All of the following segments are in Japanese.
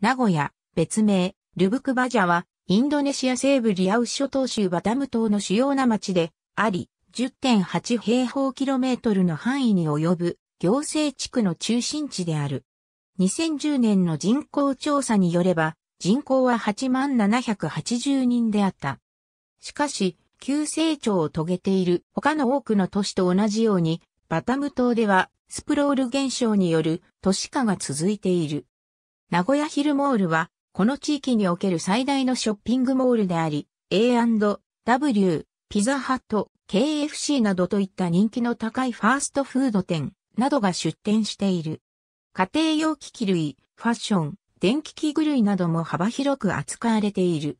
名古屋、別名、ルブクバジャは、インドネシア西部リアウ諸島州バダム島の主要な町で、あり、10.8平方キロメートルの範囲に及ぶ、行政地区の中心地である。2010年の人口調査によれば、人口は8780人であった。しかし、急成長を遂げている他の多くの都市と同じように、バタム島ではスプロール現象による都市化が続いている。名古屋ヒルモールは、この地域における最大のショッピングモールであり、A&W、ピザハット、KFC などといった人気の高いファーストフード店などが出店している。家庭用機器類、ファッション、電気器具類なども幅広く扱われている。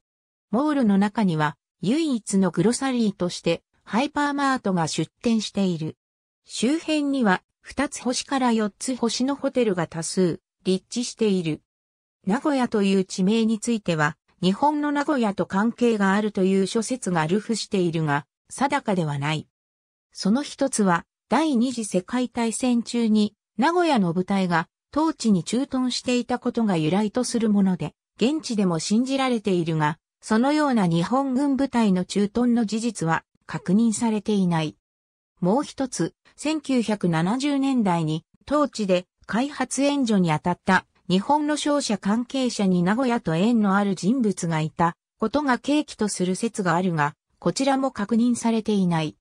モールの中には唯一のグロサリーとしてハイパーマートが出店している。周辺には2つ星から4つ星のホテルが多数立地している。名古屋という地名については、日本の名古屋と関係があるという諸説が流布しているが、定かではない。その一つは、第二次世界大戦中に、名古屋の部隊が、当地に駐屯していたことが由来とするもので、現地でも信じられているが、そのような日本軍部隊の駐屯の事実は確認されていない。もう一つ、1970年代に当地で開発援助に当たった日本の商社関係者に名古屋と縁のある人物がいたことが契機とする説があるが、こちらも確認されていない。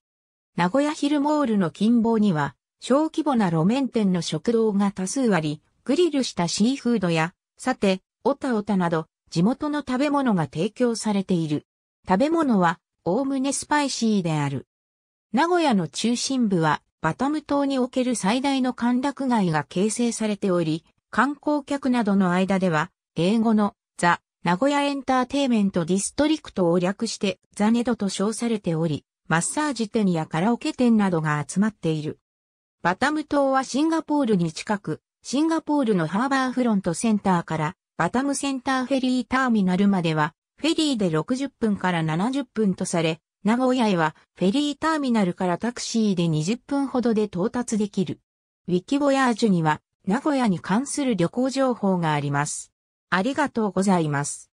名古屋ヒルモールの近傍には、小規模な路面店の食堂が多数あり、グリルしたシーフードや、さて、オタオタなど、地元の食べ物が提供されている。食べ物は、おおむねスパイシーである。名古屋の中心部は、バタム島における最大の歓楽街が形成されており、観光客などの間では、英語のザ・名古屋エンターテイメントディストリクトを略してザネドと称されており、マッサージ店やカラオケ店などが集まっている。バタム島はシンガポールに近く、シンガポールのハーバーフロントセンターからバタムセンターフェリーターミナルまでは、フェリーで60分から70分とされ、名古屋へはフェリーターミナルからタクシーで20分ほどで到達できる。ウィキボヤージュには名古屋に関する旅行情報があります。ありがとうございます。